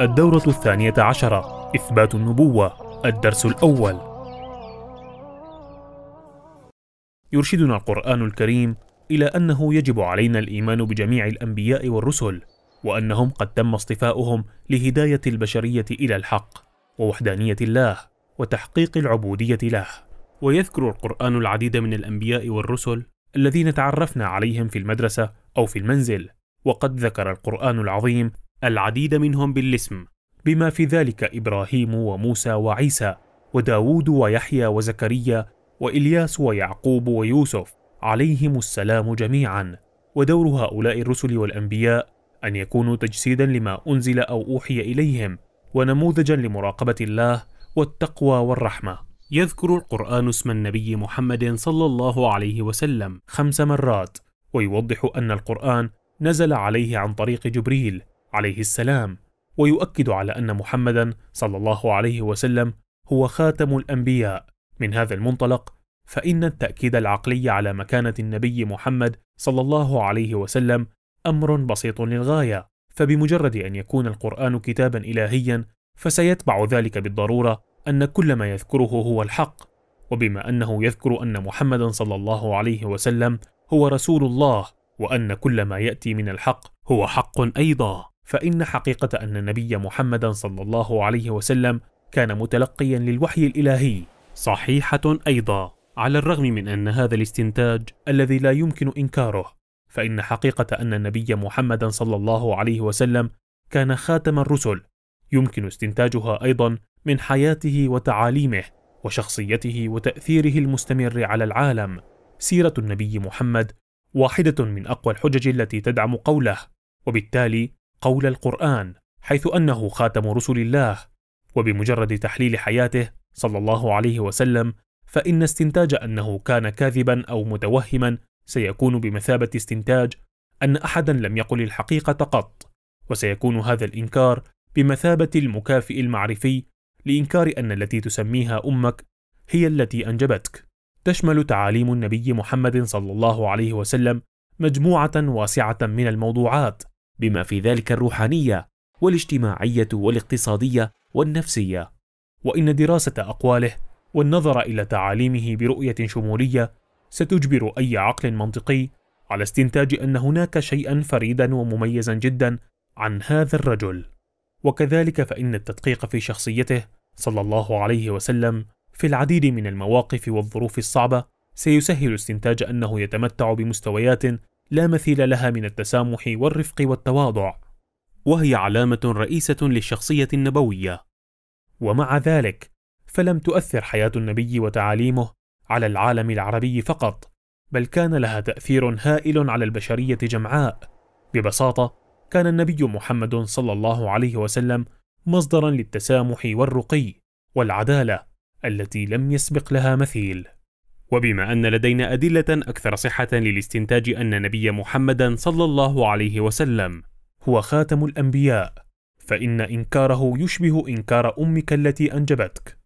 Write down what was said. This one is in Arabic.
الدورة الثانية عشرة إثبات النبوة الدرس الأول يرشدنا القرآن الكريم إلى أنه يجب علينا الإيمان بجميع الأنبياء والرسل وأنهم قد تم اصطفاؤهم لهداية البشرية إلى الحق ووحدانية الله وتحقيق العبودية له ويذكر القرآن العديد من الأنبياء والرسل الذين تعرفنا عليهم في المدرسة أو في المنزل وقد ذكر القرآن العظيم العديد منهم بالاسم بما في ذلك إبراهيم وموسى وعيسى وداود ويحيى وزكريا وإلياس ويعقوب ويوسف عليهم السلام جميعا ودور هؤلاء الرسل والأنبياء أن يكونوا تجسيدا لما أنزل أو أوحي إليهم ونموذجا لمراقبة الله والتقوى والرحمة يذكر القرآن اسم النبي محمد صلى الله عليه وسلم خمس مرات ويوضح أن القرآن نزل عليه عن طريق جبريل عليه السلام ويؤكد على أن محمدا صلى الله عليه وسلم هو خاتم الأنبياء من هذا المنطلق فإن التأكيد العقلي على مكانة النبي محمد صلى الله عليه وسلم أمر بسيط للغاية فبمجرد أن يكون القرآن كتابا إلهيا فسيتبع ذلك بالضرورة أن كل ما يذكره هو الحق وبما أنه يذكر أن محمدا صلى الله عليه وسلم هو رسول الله وأن كل ما يأتي من الحق هو حق أيضا فإن حقيقة أن النبي محمدا صلى الله عليه وسلم كان متلقيا للوحي الإلهي صحيحة أيضا على الرغم من أن هذا الاستنتاج الذي لا يمكن إنكاره فإن حقيقة أن النبي محمدا صلى الله عليه وسلم كان خاتم الرسل يمكن استنتاجها أيضا من حياته وتعاليمه وشخصيته وتأثيره المستمر على العالم سيرة النبي محمد واحدة من أقوى الحجج التي تدعم قوله وبالتالي قول القرآن حيث أنه خاتم رسل الله وبمجرد تحليل حياته صلى الله عليه وسلم فإن استنتاج أنه كان كاذبا أو متوهما سيكون بمثابة استنتاج أن أحدا لم يقل الحقيقة قط وسيكون هذا الإنكار بمثابة المكافئ المعرفي لإنكار أن التي تسميها أمك هي التي أنجبتك تشمل تعاليم النبي محمد صلى الله عليه وسلم مجموعة واسعة من الموضوعات بما في ذلك الروحانيه والاجتماعيه والاقتصاديه والنفسيه وان دراسه اقواله والنظر الى تعاليمه برؤيه شموليه ستجبر اي عقل منطقي على استنتاج ان هناك شيئا فريدا ومميزا جدا عن هذا الرجل وكذلك فان التدقيق في شخصيته صلى الله عليه وسلم في العديد من المواقف والظروف الصعبه سيسهل استنتاج انه يتمتع بمستويات لا مثيل لها من التسامح والرفق والتواضع وهي علامه رئيسه للشخصيه النبويه ومع ذلك فلم تؤثر حياه النبي وتعاليمه على العالم العربي فقط بل كان لها تاثير هائل على البشريه جمعاء ببساطه كان النبي محمد صلى الله عليه وسلم مصدرا للتسامح والرقي والعداله التي لم يسبق لها مثيل وبما أن لدينا أدلة أكثر صحة للاستنتاج أن نبي محمد صلى الله عليه وسلم هو خاتم الأنبياء فإن إنكاره يشبه إنكار أمك التي أنجبتك